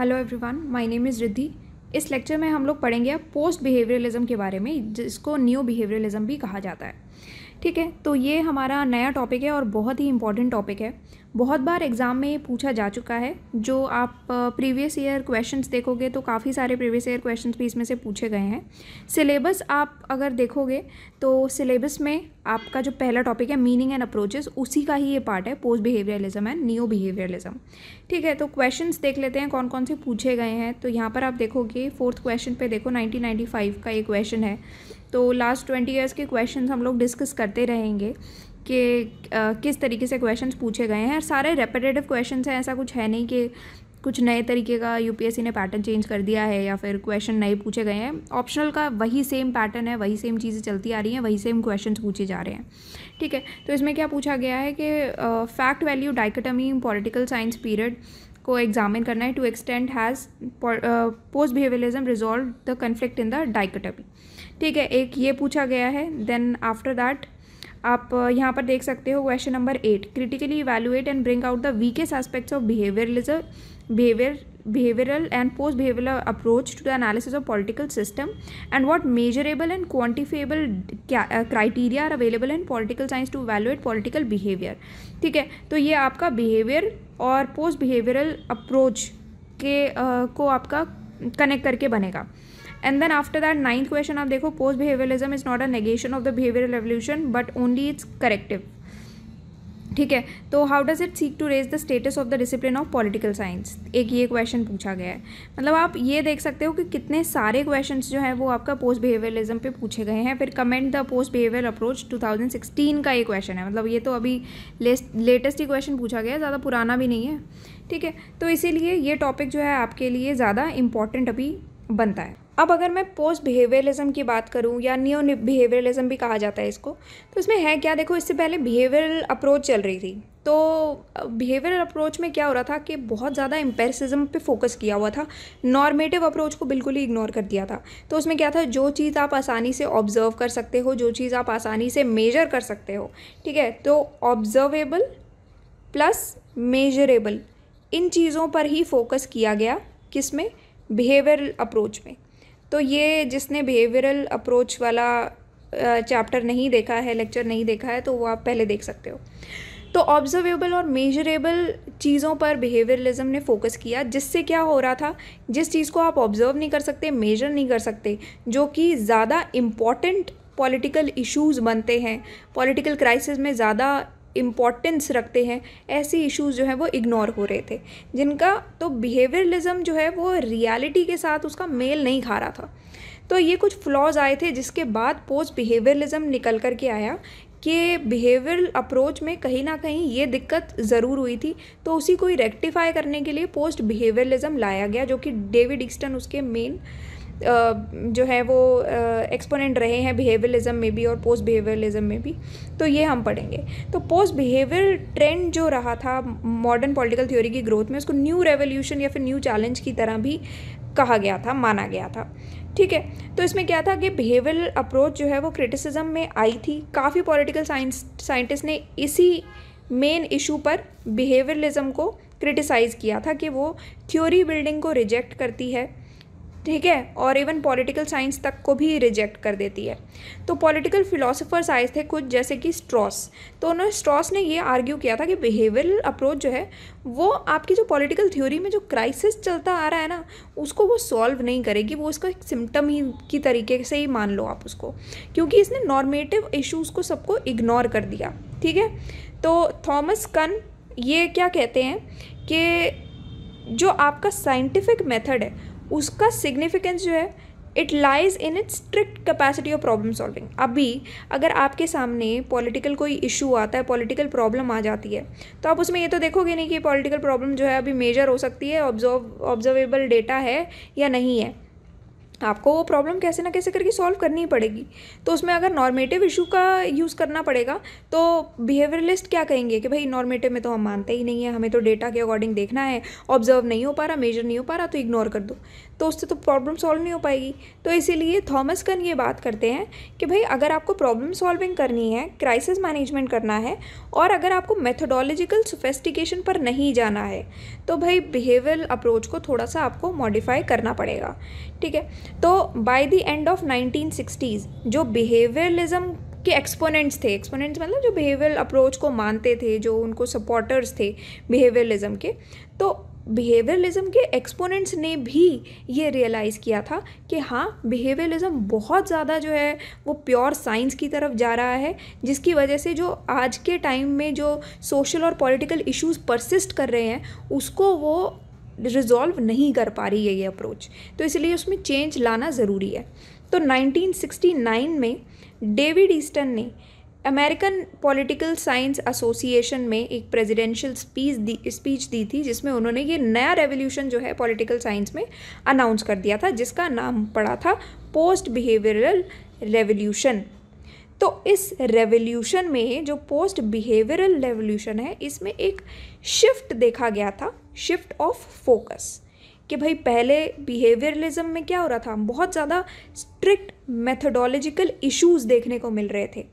hello everyone my name is Riddhi इस lecture में हम लोग पढ़ेंगे अब पोस्ट बिहेवियरलिज्म के बारे में जिसको न्यू बिहेवियरलिज्म भी कहा जाता है ठीक है तो ये हमारा नया टॉपिक है और बहुत ही इंपॉर्टेंट टॉपिक है बहुत बार एग्ज़ाम में पूछा जा चुका है जो आप प्रीवियस ईयर क्वेश्चंस देखोगे तो काफ़ी सारे प्रीवियस ईयर क्वेश्चंस भी इसमें से पूछे गए हैं सिलेबस आप अगर देखोगे तो सिलेबस में आपका जो पहला टॉपिक है मीनिंग एंड अप्रोचेस उसी का ही ये पार्ट है post behaviouralism and new behaviouralism ठीक है तो क्वेश्चंस देख लेते हैं कौन कौन से पूछे गए हैं तो यहाँ पर आप देखोगे फोर्थ क्वेश्चन पे देखो 1995 का ये क्वेश्चन है तो लास्ट ट्वेंटी ईयर्स के क्वेश्चन हम लोग डिस्कस करते रहेंगे कि किस तरीके से क्वेश्चन पूछे गए हैं सारे रेपिटेटिव क्वेश्चन हैं ऐसा कुछ है नहीं कि कुछ नए तरीके का यूपीएससी ने पैटर्न चेंज कर दिया है या फिर क्वेश्चन नए पूछे गए हैं ऑप्शनल का वही सेम पैटर्न है वही सेम चीज़ें चलती आ रही हैं वही सेम क्वेश्चन पूछे जा रहे हैं ठीक है तो इसमें क्या पूछा गया है कि fact value dichotomy political science period को एग्जामिन करना है to extend has post behaviouralism resolve the conflict in the dichotomy ठीक है एक ये पूछा गया है देन आफ्टर दैट आप यहाँ पर देख सकते हो question number eight critically evaluate and bring out the weakest aspects of behaviouralism behaviour behavioural and post behavioural approach to the analysis of political system and what measurable and quantifiable criteria are available in political science to valuate political behaviour ठीक है तो ये आपका behaviour और post behavioural approach के uh, को आपका connect करके बनेगा and then after that ninth question आप देखो post behaviourism is not a negation of the behavioural revolution but only its corrective ठीक है तो how does it seek to raise the status of the discipline of political science एक ये question पूछा गया है मतलब आप ये देख सकते हो कि कितने सारे क्वेश्चन जो है वो आपका पोस्ट बिहेवियरलिज्म पे पूछे गए हैं फिर comment the post behaviour approach 2016 का ये क्वेश्चन है मतलब ये तो अभी लेटेस्ट ही क्वेश्चन पूछा गया है ज़्यादा पुराना भी नहीं है ठीक है तो इसीलिए ये टॉपिक जो है आपके लिए ज़्यादा इंपॉर्टेंट अभी बनता है अब अगर मैं पोस्ट बिहेवियरलिज्म की बात करूँ या न्यो बिहेवियरलिज्म भी कहा जाता है इसको तो इसमें है क्या देखो इससे पहले बिहेवियरल अप्रोच चल रही थी तो बिहेवियरल अप्रोच में क्या हो रहा था कि बहुत ज़्यादा एम्पेरिसिज्म पे फोकस किया हुआ था नॉर्मेटिव अप्रोच को बिल्कुल ही इग्नोर कर दिया था तो उसमें क्या था जो चीज़ आप आसानी से ऑब्जर्व कर सकते हो जो चीज़ आप आसानी से मेजर कर सकते हो ठीक है तो ऑब्जर्वेबल प्लस मेजरेबल इन चीज़ों पर ही फोकस किया गया किस में बिहेवियरल अप्रोच में तो ये जिसने बिहेवियरल अप्रोच वाला चैप्टर नहीं देखा है लेक्चर नहीं देखा है तो वो आप पहले देख सकते हो तो ऑब्जर्वेबल और मेजरेबल चीज़ों पर बिहेवियरलिज्म ने फोकस किया जिससे क्या हो रहा था जिस चीज़ को आप ऑब्जर्व नहीं कर सकते मेजर नहीं कर सकते जो कि ज़्यादा इम्पॉर्टेंट पॉलिटिकल इश्यूज़ बनते हैं पॉलिटिकल क्राइसिस में ज़्यादा इम्पॉर्टेंस रखते हैं ऐसे इश्यूज जो हैं वो इग्नोर हो रहे थे जिनका तो बिहेवियरलिज्म जो है वो रियलिटी के साथ उसका मेल नहीं खा रहा था तो ये कुछ फ्लॉज आए थे जिसके बाद पोस्ट बिहेवियरलिज्म निकल कर के आया कि बिहेवियरल अप्रोच में कहीं ना कहीं ये दिक्कत ज़रूर हुई थी तो उसी को ही रेक्टिफाई करने के लिए पोस्ट बिहेवियरलिज्म लाया गया जो कि डेविड इक्स्टन उसके मेन जो है वो एक्सपोनेंट रहे हैं बिहेवियरलिज्म में भी और पोस्ट बिहेवियरलिज्म में भी तो ये हम पढ़ेंगे तो पोस्ट बिहेवियर ट्रेंड जो रहा था मॉडर्न पॉलिटिकल थ्योरी की ग्रोथ में उसको न्यू रेवोल्यूशन या फिर न्यू चैलेंज की तरह भी कहा गया था माना गया था ठीक है तो इसमें क्या था कि बिहेवियर अप्रोच जो है वो क्रिटिसिज्म में आई थी काफ़ी पॉलिटिकल साइंस साइंटिस्ट ने इसी मेन इशू पर बिहेवियरलिज्म को क्रिटिसाइज़ किया था कि वो थ्योरी बिल्डिंग को रिजेक्ट करती है ठीक है और इवन पॉलिटिकल साइंस तक को भी रिजेक्ट कर देती है तो पॉलिटिकल फिलोसोफर्स आए थे कुछ जैसे कि स्ट्रॉस तो उन्होंने स्ट्रॉस ने ये आर्ग्यू किया था कि बिहेवियरल अप्रोच जो है वो आपकी जो पॉलिटिकल थ्योरी में जो क्राइसिस चलता आ रहा है ना उसको वो सॉल्व नहीं करेगी वो उसका एक सिम्टम ही की तरीके से ही मान लो आप उसको क्योंकि इसने नॉर्मेटिव इशूज़ को सबको इग्नोर कर दिया ठीक है तो थॉमस कन ये क्या कहते हैं कि जो आपका साइंटिफिक मेथड है उसका सिग्निफिकेंस जो है it lies in its strict capacity of problem solving अभी अगर आपके सामने पॉलिटिकल कोई इशू आता है पॉलिटिकल प्रॉब्लम आ जाती है तो आप उसमें ये तो देखोगे नहीं कि पॉलिटिकल प्रॉब्लम जो है अभी मेजर हो सकती है ऑब्जर्व ऑब्जर्वेबल डेटा है या नहीं है आपको वो प्रॉब्लम कैसे ना कैसे करके सॉल्व करनी ही पड़ेगी तो उसमें अगर नॉर्मेटिव इशू का यूज़ करना पड़ेगा तो बिहेवियरलिस्ट क्या कहेंगे कि भाई नॉर्मेटिव में तो हम मानते ही नहीं है हमें तो डेटा के अकॉर्डिंग देखना है ऑब्जर्व नहीं हो पा रहा मेजर नहीं हो पा रहा तो इग्नोर कर दो तो उससे तो प्रॉब्लम सॉल्व नहीं हो पाएगी तो इसीलिए थॉमस कन ये बात करते हैं कि भाई अगर आपको प्रॉब्लम सॉल्विंग करनी है क्राइसिस मैनेजमेंट करना है और अगर आपको मेथोडोलॉजिकल सोफेस्टिकेशन पर नहीं जाना है तो भाई बिहेवियर अप्रोच को थोड़ा सा आपको मॉडिफाई करना पड़ेगा ठीक है तो by the end of nineteen जो बिहेवियरलिज्म के एक्सपोनेंट्स थे एक्सपोनेंट्स मतलब जो बिहेवियर अप्रोच को मानते थे जो उनको सपोर्टर्स थे बिहेवियरलिज्म के तो बिहेवियरलिज्म के एक्सपोनेंट्स ने भी ये रियलाइज़ किया था कि हाँ बिहेवियरलिज्म बहुत ज़्यादा जो है वो प्योर साइंस की तरफ जा रहा है जिसकी वजह से जो आज के टाइम में जो सोशल और पॉलिटिकल इश्यूज परसिस्ट कर रहे हैं उसको वो रिजॉल्व नहीं कर पा रही है ये अप्रोच तो इसलिए उसमें चेंज लाना ज़रूरी है तो 1969 में डेविड ईस्टन ने अमेरिकन पॉलिटिकल साइंस एसोसिएशन में एक प्रेसिडेंशियल स्पीच दी स्पीच दी थी जिसमें उन्होंने ये नया रेवोल्यूशन जो है पॉलिटिकल साइंस में अनाउंस कर दिया था जिसका नाम पड़ा था पोस्ट बिहेवियरल रेवोल्यूशन तो इस रेवोल्यूशन में जो पोस्ट बिहेवियरल रेवोल्यूशन है इसमें एक शिफ्ट देखा गया था शिफ्ट ऑफ फोकस कि भाई पहले बिहेवियरलिज्म में क्या हो रहा था बहुत ज़्यादा स्ट्रिक्ट मेथडोलॉजिकल इश्यूज देखने को मिल रहे थे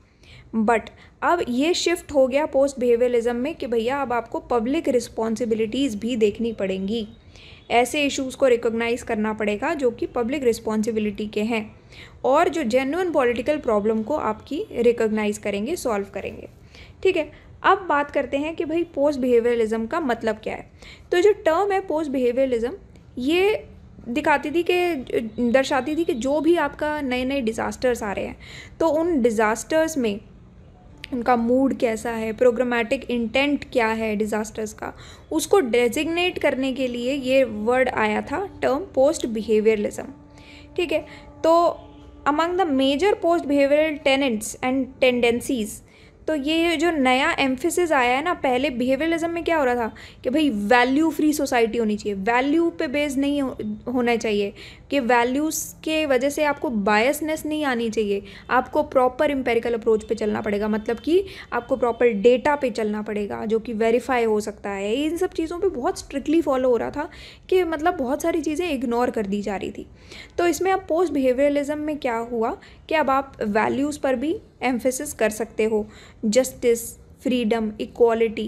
बट अब ये शिफ्ट हो गया पोस्ट बिहेवियरिज्म में कि भैया अब आपको पब्लिक रिस्पॉन्सिबिलिटीज़ भी देखनी पड़ेंगी ऐसे इश्यूज को रिकॉग्नाइज करना पड़ेगा जो कि पब्लिक रिस्पॉन्सिबिलिटी के हैं और जो जेन्यून पॉलिटिकल प्रॉब्लम को आपकी रिकॉग्नाइज करेंगे सॉल्व करेंगे ठीक है अब बात करते हैं कि भाई पोस्ट बिहेवियरिज्म का मतलब क्या है तो जो टर्म है पोस्ट बिहेवियरिज्म ये दिखाती थी कि दर्शाती थी कि जो भी आपका नए नए डिज़ास्टर्स आ रहे हैं तो उन डिज़ास्टर्स में उनका मूड कैसा है प्रोग्रामेटिक इंटेंट क्या है डिज़ास्टर्स का उसको डेजिग्नेट करने के लिए ये वर्ड आया था टर्म पोस्ट बिहेवियरलिज्म ठीक है तो among the major post behavioural tenets and tendencies तो ये जो नया एम्फेसिस आया है ना पहले बिहेवियरलिज्म में क्या हो रहा था कि भाई वैल्यू फ्री सोसाइटी होनी चाहिए वैल्यू पे बेस नहीं हो, होना चाहिए कि वैल्यूज़ के वजह से आपको बायसनेस नहीं आनी चाहिए आपको प्रॉपर इम्पेरिकल अप्रोच पे चलना पड़ेगा मतलब कि आपको प्रॉपर डेटा पे चलना पड़ेगा जो कि वेरीफाई हो सकता है इन सब चीज़ों पे बहुत स्ट्रिक्टली फॉलो हो रहा था कि मतलब बहुत सारी चीज़ें इग्नोर कर दी जा रही थी तो इसमें अब पोस्ट बिहेवियरलिज्म में क्या हुआ कि अब आप वैल्यूज़ पर भी एम्फेसिस कर सकते हो जस्टिस फ्रीडम इक्वालिटी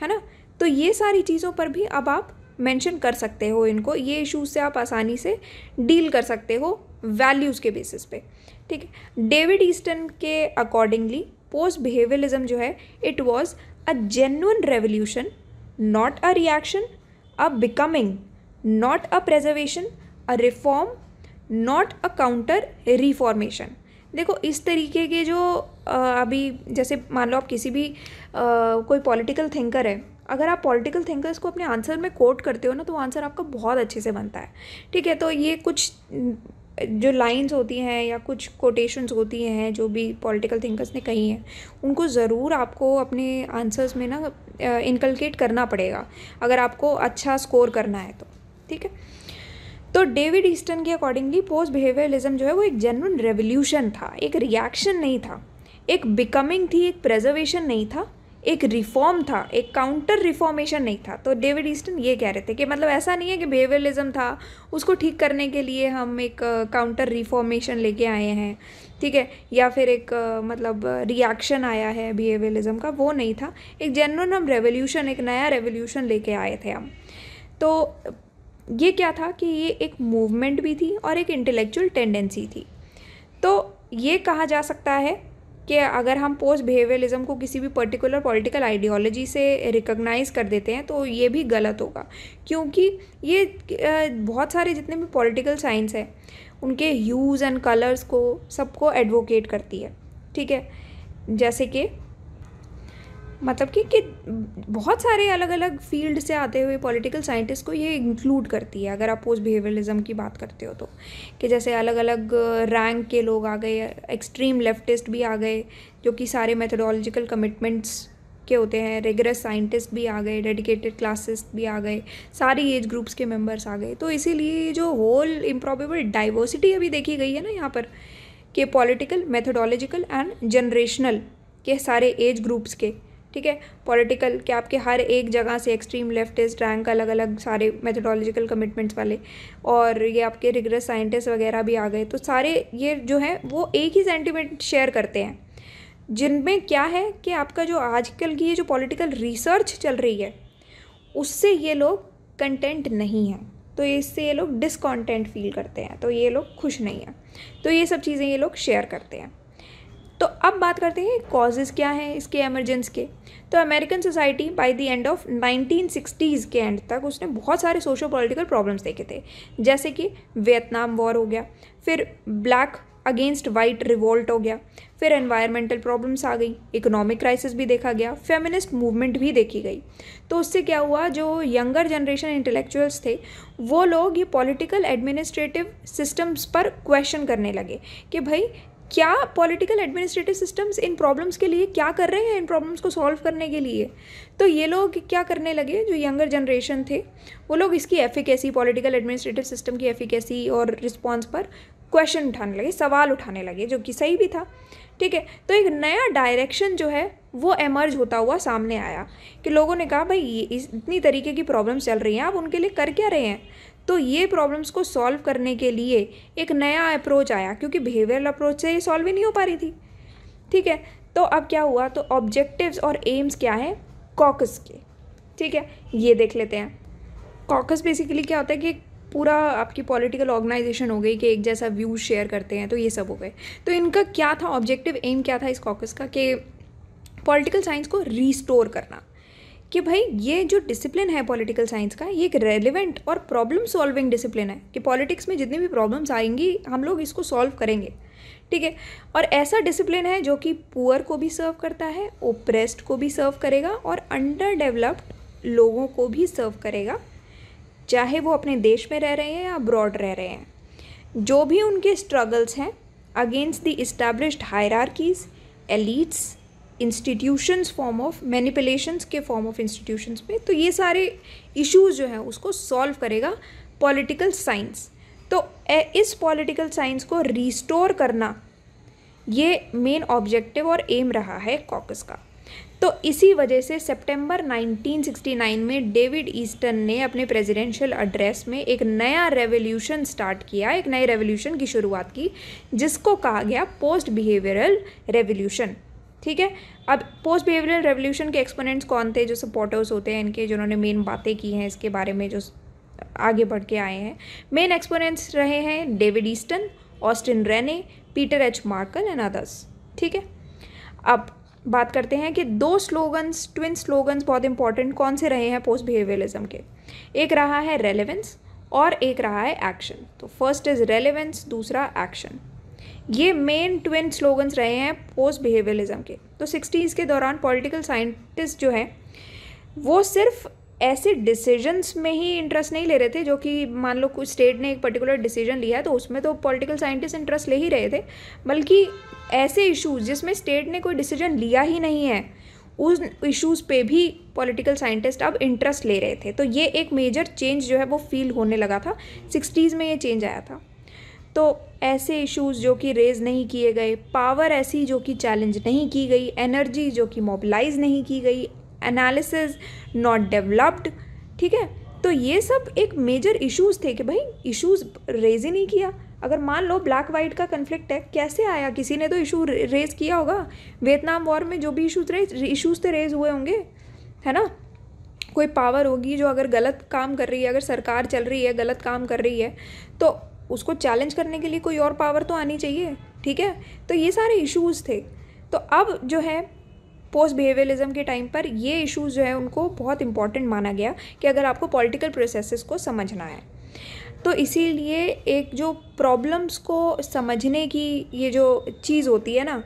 है ना तो ये सारी चीज़ों पर भी अब आप मेंशन कर सकते हो इनको ये इशूज़ से आप आसानी से डील कर सकते हो वैल्यूज़ के बेसिस पे ठीक है डेविड ईस्टन के अकॉर्डिंगली पोस्ट बिहेवियलिज्म जो है it was a genuine revolution not a reaction a becoming not a preservation a reform not a counter reformation देखो इस तरीके के जो अभी जैसे मान लो आप किसी भी कोई पॉलिटिकल थिंकर है अगर आप पॉलिटिकल थिंकर्स को अपने आंसर में कोट करते हो ना तो आंसर आपका बहुत अच्छे से बनता है ठीक है तो ये कुछ जो लाइंस होती हैं या कुछ कोटेशंस होती हैं जो भी पॉलिटिकल थिंकर्स ने कही हैं उनको ज़रूर आपको अपने आंसर्स में ना इनकलकेट करना पड़ेगा अगर आपको अच्छा स्कोर करना है तो ठीक है तो डेविड ईस्टन के अकॉर्डिंगली पोस्ट बिहेवियरलिज्म जो है वो एक जेनवन रेवोल्यूशन था एक रिएक्शन नहीं था एक बिकमिंग थी एक प्रेजर्वेशन नहीं था एक रिफॉर्म था एक काउंटर रिफॉर्मेशन नहीं था तो डेविड ईस्टन ये कह रहे थे कि मतलब ऐसा नहीं है कि बिहेवियरलिज्म था उसको ठीक करने के लिए हम एक काउंटर रिफॉर्मेशन लेके आए हैं ठीक है या फिर एक मतलब रिएक्शन आया है बिहेवियरलिज्म का वो नहीं था एक जेनवन हम रेवोल्यूशन एक नया रेवोल्यूशन लेके आए थे हम तो ये क्या था कि ये एक मूवमेंट भी थी और एक इंटेलेक्चुअल टेंडेंसी थी तो ये कहा जा सकता है कि अगर हम पोस्ट बिहेवियलिज्म को किसी भी पर्टिकुलर पॉलिटिकल आइडियोलॉजी से रिकॉग्नाइज कर देते हैं तो ये भी गलत होगा क्योंकि ये बहुत सारे जितने भी पॉलिटिकल साइंस है उनके यूज़ एंड कलर्स को सबको एडवोकेट करती है ठीक है जैसे कि मतलब कि कि बहुत सारे अलग अलग फील्ड से आते हुए पॉलिटिकल साइंटिस्ट को ये इंक्लूड करती है अगर आप पोस्ट बिहेवियरिज्म की बात करते हो तो कि जैसे अलग अलग रैंक के लोग आ गए एक्सट्रीम लेफ्टिस्ट भी आ गए जो कि सारे मेथडोलॉजिकल कमिटमेंट्स के होते हैं रेगुलर साइंटिस्ट भी आ गए डेडिकेटेड क्लासेस भी आ गए सारी एज ग्रुप्स के मेम्बर्स आ गए तो इसीलिए जो होल इम्प्रॉबेबल डाइवर्सिटी अभी देखी गई है ना यहाँ पर कि पॉलिटिकल मेथडोलॉजिकल एंड जनरेशनल के सारे एज ग्रुप्स के ठीक है पॉलिटिकल कि आपके हर एक जगह से एक्सट्रीम लेफ्टिस्ट रैंक अलग अलग सारे मेथोडोलॉजिकल कमिटमेंट्स वाले और ये आपके रिगरस साइंटिस्ट वगैरह भी आ गए तो सारे ये जो है वो एक ही सेंटिमेंट शेयर करते हैं जिनमें क्या है कि आपका जो आजकल की ये जो पॉलिटिकल रिसर्च चल रही है उससे ये लोग कंटेंट नहीं हैं तो इससे ये लोग डिसकॉन्टेंट फील करते हैं तो ये लोग खुश नहीं हैं तो ये सब चीज़ें ये लोग शेयर करते हैं तो अब बात करते हैं कॉजेज़ क्या हैं इसके एमरजेंस के तो American society by the end of 1960s के एंड तक उसने बहुत सारे सोशो पॉलिटिकल प्रॉब्लम्स देखे थे जैसे कि वियतनाम वॉर हो गया फिर ब्लैक अगेंस्ट वाइट रिवोल्ट हो गया फिर एनवायरमेंटल प्रॉब्लम्स आ गई इकोनॉमिक क्राइसिस भी देखा गया फेमिनिस्ट मूवमेंट भी देखी गई तो उससे क्या हुआ जो यंगर जनरेशन इंटेलेक्चुअल्स थे वो लोग ये पॉलिटिकल एडमिनिस्ट्रेटिव सिस्टम्स पर क्वेश्चन करने लगे कि भाई क्या पॉलिटिकल एडमिनिस्ट्रेटिव सिस्टम्स इन प्रॉब्लम्स के लिए क्या कर रहे हैं इन प्रॉब्लम्स को सॉल्व करने के लिए तो ये लोग क्या करने लगे जो यंगर जनरेशन थे वो लोग इसकी एफिकेसी पॉलिटिकल एडमिनिस्ट्रेटिव सिस्टम की एफिकेसी और रिस्पॉन्स पर क्वेश्चन उठाने लगे सवाल उठाने लगे जो कि सही भी था ठीक है तो एक नया डायरेक्शन जो है वो एमर्ज होता हुआ सामने आया कि लोगों ने कहा भाई इतनी तरीके की प्रॉब्लम्स चल रही हैं आप उनके लिए कर क्या रहे हैं तो ये प्रॉब्लम्स को सॉल्व करने के लिए एक नया अप्रोच आया क्योंकि बिहेवियरल अप्रोच से ये सॉल्व ही नहीं हो पा रही थी ठीक है तो अब क्या हुआ तो ऑब्जेक्टिव्स और एम्स क्या हैं कॉकस के ठीक है ये देख लेते हैं कॉकस बेसिकली क्या होता है कि पूरा आपकी पॉलिटिकल ऑर्गेनाइजेशन हो गई कि एक जैसा व्यूज शेयर करते हैं तो ये सब हो गए तो इनका क्या था ऑब्जेक्टिव एम क्या था इस कॉकस का कि पॉलिटिकल साइंस को रिस्टोर करना कि भाई ये जो डिसिप्लिन है पॉलिटिकल साइंस का ये एक रेलिवेंट और प्रॉब्लम सॉल्विंग डिसिप्लिन है कि पॉलिटिक्स में जितनी भी प्रॉब्लम्स आएंगी हम लोग इसको सॉल्व करेंगे ठीक है और ऐसा डिसिप्लिन है जो कि पुअर को भी सर्व करता है ओप्रेस्ड को भी सर्व करेगा और अंडर डेवलप्ड लोगों को भी सर्व करेगा चाहे वो अपने देश में रह रहे हैं या अब्रॉड रह रहे हैं जो भी उनके स्ट्रगल्स हैं against the established hierarchies elites institutions form of manipulations के फॉर्म ऑफ इंस्टीट्यूशंस में तो ये सारे इश्यूज जो हैं उसको सॉल्व करेगा पॉलिटिकल साइंस तो इस पॉलिटिकल साइंस को रिस्टोर करना ये मेन ऑब्जेक्टिव और एम रहा है कॉकस का तो इसी वजह से सितंबर 1969 में डेविड ईस्टन ने अपने प्रेसिडेंशियल एड्रेस में एक नया रेवोल्यूशन स्टार्ट किया एक नए रेवोल्यूशन की शुरुआत की जिसको कहा गया पोस्ट बिहेवियरल रेवोल्यूशन ठीक है अब पोस्ट बिहेवियरल रेवोल्यूशन के एक्सपोनेंट्स कौन थे जो सपोर्टर्स होते हैं इनके जिन्होंने मेन बातें की हैं इसके बारे में जो आगे बढ़ के आए हैं मेन एक्सपोनेंट्स रहे हैं David Easton Austin Ranney Peter H Merkl and others ठीक है अब बात करते हैं कि दो स्लोगन्स ट्विन स्लोगन्स बहुत इंपॉर्टेंट कौन से रहे हैं पोस्ट बिहेवियरलिज्म के एक रहा है रेलिवेंस और एक रहा है एक्शन तो फर्स्ट इज़ रेलिवेंस दूसरा एक्शन ये मेन ट्विन स्लोगन्स रहे हैं पोस्ट बिहेवियलिज्म के तो सिक्सटीज़ के दौरान पॉलिटिकल साइंटिस्ट जो हैं वो सिर्फ ऐसे डिसीजंस में ही इंटरेस्ट नहीं ले रहे थे जो कि मान लो कुछ स्टेट ने एक पर्टिकुलर डिसीजन लिया तो उसमें तो पॉलिटिकल साइंटिस्ट इंटरेस्ट ले ही रहे थे बल्कि ऐसे इश्यूज जिसमें स्टेट ने कोई डिसीजन लिया ही नहीं है उस इश्यूज़ पे भी पॉलिटिकल साइंटिस्ट अब इंटरेस्ट ले रहे थे तो ये एक मेजर चेंज जो है वो फील होने लगा था सिक्सटीज़ में ये चेंज आया था तो ऐसे इश्यूज जो कि रेज नहीं किए गए पावर ऐसी जो कि चैलेंज नहीं की गई एनर्जी जो कि मोबिलाइज नहीं की गई एनालिसिस नॉट डेवलप्ड ठीक है तो ये सब एक मेजर इश्यूज थे कि भाई इश्यूज रेज ही नहीं किया अगर मान लो ब्लैक वाइट का कन्फ्लिक्ट है कैसे आया किसी ने तो इशू रेज किया होगा वियतनाम वॉर में जो भी इशूज रेज इशूज़ तो रेज हुए होंगे है ना कोई पावर होगी जो अगर गलत काम कर रही है अगर सरकार चल रही है गलत काम कर रही है तो उसको चैलेंज करने के लिए कोई और पावर तो आनी चाहिए ठीक है तो ये सारे इश्यूज़ थे तो अब जो है पोस्ट बिहेवियरलिज्म के टाइम पर ये इश्यूज़ जो है उनको बहुत इंपॉर्टेंट माना गया कि अगर आपको पॉलिटिकल प्रोसेसेस को समझना है तो इसीलिए एक जो प्रॉब्लम्स को समझने की ये जो चीज़ होती है ना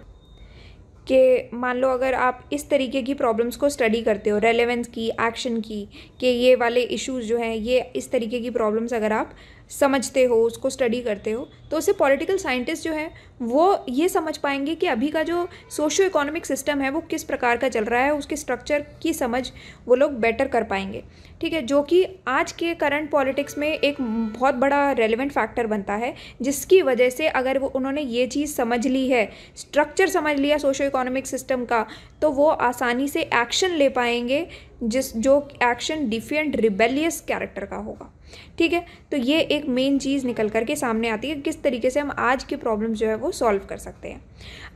कि मान लो अगर आप इस तरीके की प्रॉब्लम्स को स्टडी करते हो रेलेवेंस की एक्शन की कि ये वाले इश्यूज़ जो हैं ये इस तरीके की प्रॉब्लम्स अगर आप समझते हो उसको स्टडी करते हो तो उससे पॉलिटिकल साइंटिस्ट जो है वो ये समझ पाएंगे कि अभी का जो सोशो इकोनॉमिक सिस्टम है वो किस प्रकार का चल रहा है उसके स्ट्रक्चर की समझ वो लोग बेटर कर पाएंगे ठीक है जो कि आज के करंट पॉलिटिक्स में एक बहुत बड़ा रेलिवेंट फैक्टर बनता है जिसकी वजह से अगर वो उन्होंने ये चीज़ समझ ली है स्ट्रक्चर समझ लिया सोशो इकोनॉमिक सिस्टम का तो वो आसानी से एक्शन ले पाएंगे जिस जो एक्शन डिफेंट रिबेलियस कैरेक्टर का होगा ठीक है तो ये एक मेन चीज़ निकल करके सामने आती है किस तरीके से हम आज की प्रॉब्लम जो है वो सॉल्व कर सकते हैं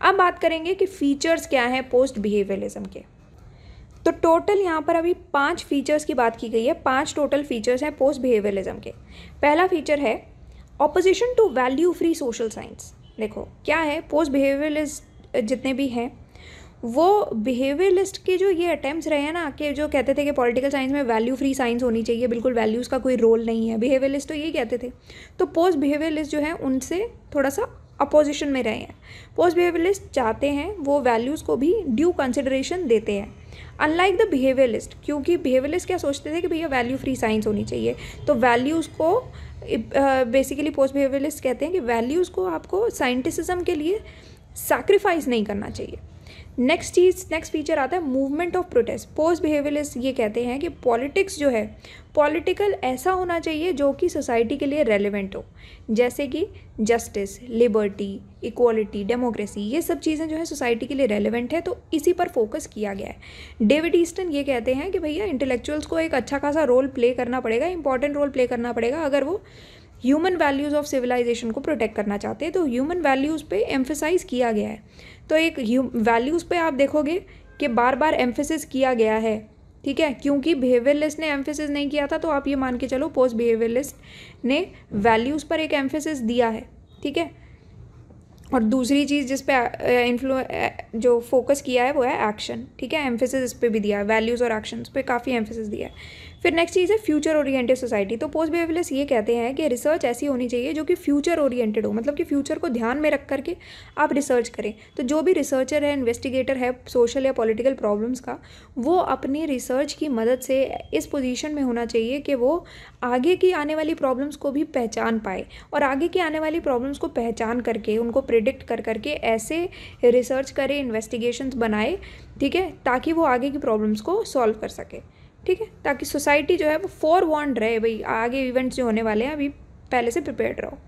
अब बात करेंगे कि फ़ीचर्स क्या हैं पोस्ट बिहेवियलिज्म के तो टोटल यहाँ पर अभी पांच फीचर्स की बात की गई है पांच टोटल फीचर्स हैं पोस्ट बिहेवियरिज्म के पहला फीचर है opposition to value free social science देखो क्या है पोस्ट बिहेवियरलिस्ट जितने भी हैं वो बिहेवियरलिस्ट के जो ये अटैम्प्ट रहे हैं ना कि जो कहते थे कि पॉलिटिकल साइंस में वैल्यू फ्री साइंस होनी चाहिए बिल्कुल वैल्यूज़ का कोई रोल नहीं है बिहेवियरलिस्ट तो यही कहते थे तो पोस्ट बिहेवियरलिस्ट जो है उनसे थोड़ा सा अपोजिशन में रहे हैं पोस्ट बिहेवियरलिस्ट चाहते हैं वो वैल्यूज़ को भी ड्यू कंसिडरेशन देते हैं अनलाइक द बिहेवियरलिस्ट क्योंकि बिहेवियरलिस्ट क्या सोचते थे कि भैया वैल्यू फ्री साइंस होनी चाहिए तो वैल्यूज़ को बेसिकली पोस्ट बिहेवियरलिस्ट कहते हैं कि वैल्यूज़ को आपको साइंटिसिज्म के लिए सैक्रिफाइस नहीं करना चाहिए नेक्स्ट चीज़ नेक्स्ट फीचर आता है movement of protest post behaviouralist ये कहते हैं कि पॉलिटिक्स जो है पॉलिटिकल ऐसा होना चाहिए जो कि सोसाइटी के लिए रेलिवेंट हो जैसे कि जस्टिस लिबर्टी इक्वालिटी डेमोक्रेसी ये सब चीज़ें जो है सोसाइटी के लिए रेलिवेंट है तो इसी पर फोकस किया गया है डेविड ईस्टन ये कहते हैं कि भैया इंटेलेक्चुअल्स को एक अच्छा खासा रोल प्ले करना पड़ेगा इंपॉर्टेंट रोल प्ले करना पड़ेगा अगर वो ह्यूमन वैल्यूज़ ऑफ सिविलाइजेशन को प्रोटेक्ट करना चाहते हैं तो ह्यूमन वैल्यूज़ पे एम्फेसाइज किया गया है तो एक वैल्यूज़ पे आप देखोगे कि बार बार एम्फेसिस किया गया है ठीक है क्योंकि बिहेवियरलिस्ट ने एम्फेसिस नहीं किया था तो आप ये मान के चलो पोस्ट बिहेवियरलिस्ट ने वैल्यूज़ पर एक एम्फेसिस दिया है ठीक है और दूसरी चीज़ जिस पे इन्फ्लू जो फोकस किया है वो है एक्शन ठीक है एम्फेसिस इस पर भी दिया है वैल्यूज़ और एक्शंस पे काफ़ी एम्फेसिस दिया है फिर नेक्स्ट चीज़ है फ्यूचर ओरिएंटेड सोसाइटी तो पोस्ट बिहेवियलिस्ट ये कहते हैं कि रिसर्च ऐसी होनी चाहिए जो कि फ्यूचर ओरिएंटेड हो मतलब कि फ्यूचर को ध्यान में रख करके आप रिसर्च करें तो जो भी रिसर्चर है इन्वेस्टिगेटर है सोशल या पॉलिटिकल प्रॉब्लम्स का वो अपनी रिसर्च की मदद से इस पोजीशन में होना चाहिए कि वो आगे की आने वाली प्रॉब्लम्स को भी पहचान पाए और आगे की आने वाली प्रॉब्लम्स को पहचान करके उनको प्रिडिक्ट कर करके ऐसे रिसर्च करे इन्वेस्टिगेशन बनाए ठीक है ताकि वो आगे की प्रॉब्लम्स को सॉल्व कर सके ठीक है ताकि सोसाइटी जो है वो फॉर वॉन्ड रहे भाई आगे इवेंट्स जो होने वाले हैं अभी पहले से प्रिपेयर रहो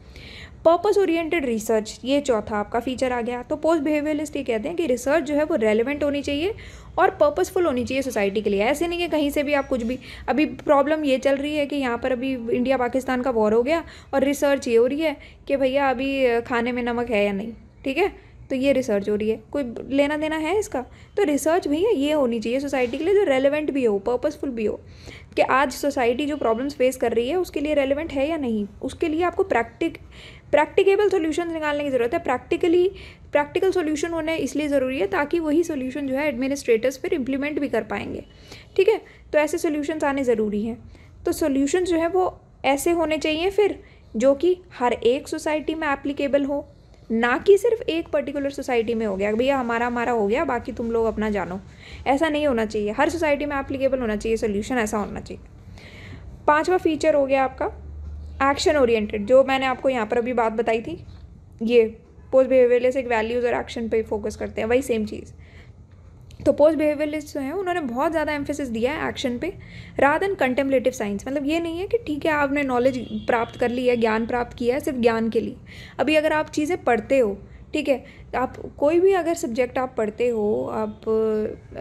पर्पस ओरिएंटेड रिसर्च ये चौथा आपका फीचर आ गया तो पोस्ट बिहेवियरलिस्ट ये कहते हैं कि रिसर्च जो है वो रेलिवेंट होनी चाहिए और पर्पसफुल होनी चाहिए सोसाइटी के लिए ऐसे नहीं कि कहीं से भी आप कुछ भी अभी प्रॉब्लम ये चल रही है कि यहाँ पर अभी इंडिया पाकिस्तान का वॉर हो गया और रिसर्च ये हो रही है कि भैया अभी खाने में नमक है या नहीं ठीक है तो ये रिसर्च हो रही है कोई लेना देना है इसका तो रिसर्च भैया ये होनी चाहिए सोसाइटी के लिए जो रेलिवेंट भी हो पर्पसफुल भी हो कि आज सोसाइटी जो प्रॉब्लम्स फेस कर रही है उसके लिए रेलिवेंट है या नहीं उसके लिए आपको प्रैक्टिक प्रैक्टिकेबल सोल्यूशन निकालने की ज़रूरत है प्रैक्टिकली प्रैक्टिकल सोल्यूशन होने इसलिए ज़रूरी है ताकि वही सोल्यूशन जो है एडमिनिस्ट्रेटर्स फिर इम्प्लीमेंट भी कर पाएंगे ठीक है तो ऐसे सोल्यूशंस आने ज़रूरी हैं तो सोल्यूशन जो है वो ऐसे होने चाहिए फिर जो कि हर एक सोसाइटी में एप्लीकेबल हो ना कि सिर्फ एक पर्टिकुलर सोसाइटी में हो गया भैया हमारा हमारा हो गया बाकी तुम लोग अपना जानो ऐसा नहीं होना चाहिए हर सोसाइटी में एप्लीकेबल होना चाहिए सोल्यूशन ऐसा होना चाहिए पाँचवा फीचर हो गया आपका एक्शन ओरिएंटेड जो मैंने आपको यहाँ पर अभी बात बताई थी ये पोस्ट बिहेवियरलिस्ट एक वैल्यूज़ और एक्शन पे फोकस करते हैं वही सेम चीज़ तो पोस्ट बिहेवियरलिस्ट जो है उन्होंने बहुत ज़्यादा एम्फेसिस दिया है एक्शन पे रात एन कंटेम्पलेटिव साइंस मतलब ये नहीं है कि ठीक है आपने नॉलेज प्राप्त कर ली है ज्ञान प्राप्त किया है सिर्फ ज्ञान के लिए अभी अगर आप चीज़ें पढ़ते हो ठीक है आप कोई भी अगर सब्जेक्ट आप पढ़ते हो आप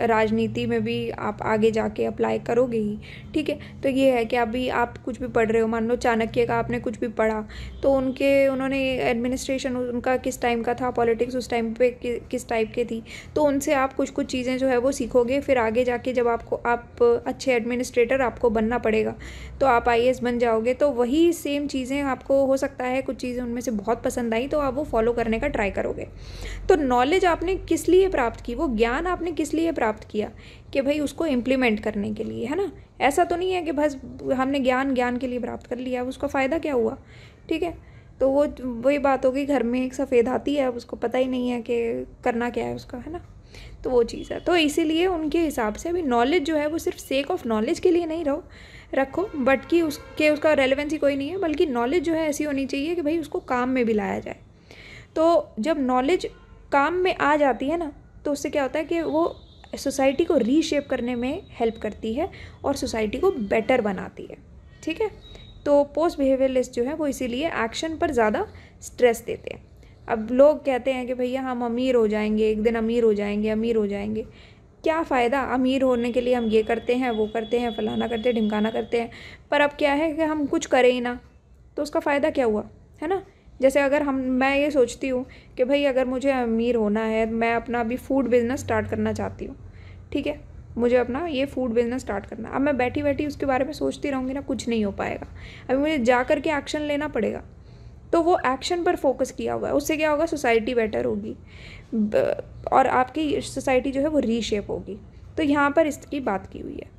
राजनीति में भी आप आगे जाके अप्लाई करोगे ही ठीक है तो ये है कि अभी आप कुछ भी पढ़ रहे हो मान लो चाणक्य का आपने कुछ भी पढ़ा तो उनके उन्होंने एडमिनिस्ट्रेशन उनका किस टाइम का था पॉलिटिक्स उस टाइम पे कि, किस टाइप के थी तो उनसे आप कुछ कुछ चीज़ें जो है वो सीखोगे फिर आगे जाके जब आपको आप अच्छे एडमिनिस्ट्रेटर आपको बनना पड़ेगा तो आप आई बन जाओगे तो वही सेम चीज़ें आपको हो सकता है कुछ चीज़ें उनमें से बहुत पसंद आई तो आप वो फॉलो करने का ट्राई करोगे तो नॉलेज आपने किस लिए प्राप्त की वो ज्ञान आपने किस लिए प्राप्त किया कि भाई उसको इम्प्लीमेंट करने के लिए है ना ऐसा तो नहीं है कि बस हमने ज्ञान ज्ञान के लिए प्राप्त कर लिया उसका फ़ायदा क्या हुआ ठीक है तो वो वही बात होगी घर में एक सफ़ेद आती है अब उसको पता ही नहीं है कि करना क्या है उसका है ना तो वो चीज़ है तो इसीलिए उनके हिसाब से अभी नॉलेज जो है वो सिर्फ सेक ऑफ नॉलेज के लिए नहीं रहो रखो बट कि उसके उसका रेलिवेंसी कोई नहीं है बल्कि नॉलेज जो है ऐसी होनी चाहिए कि भाई उसको काम में भी लाया जाए तो जब नॉलेज काम में आ जाती है ना तो उससे क्या होता है कि वो सोसाइटी को रीशेप करने में हेल्प करती है और सोसाइटी को बेटर बनाती है ठीक है तो पोस्ट बिहेवियरलिस्ट जो है वो इसीलिए एक्शन पर ज़्यादा स्ट्रेस देते हैं अब लोग कहते हैं कि भैया हम अमीर हो जाएंगे एक दिन अमीर हो जाएंगे अमीर हो जाएंगे क्या फ़ायदा अमीर होने के लिए हम ये करते हैं वो करते हैं फलाना करते हैं ढिमकाना करते हैं पर अब क्या है कि हम कुछ करें ही ना तो उसका फ़ायदा क्या हुआ है ना जैसे अगर हम मैं ये सोचती हूँ कि भाई अगर मुझे अमीर होना है मैं अपना अभी फूड बिज़नेस स्टार्ट करना चाहती हूँ ठीक है मुझे अपना ये फूड बिज़नेस स्टार्ट करना अब मैं बैठी बैठी उसके बारे में सोचती रहूँगी ना कुछ नहीं हो पाएगा अभी मुझे जा कर के एक्शन लेना पड़ेगा तो वो एक्शन पर फोकस किया हुआ है उससे क्या होगा सोसाइटी बेटर होगी और आपकी सोसाइटी जो है वो रीशेप होगी तो यहाँ पर इसकी बात की हुई है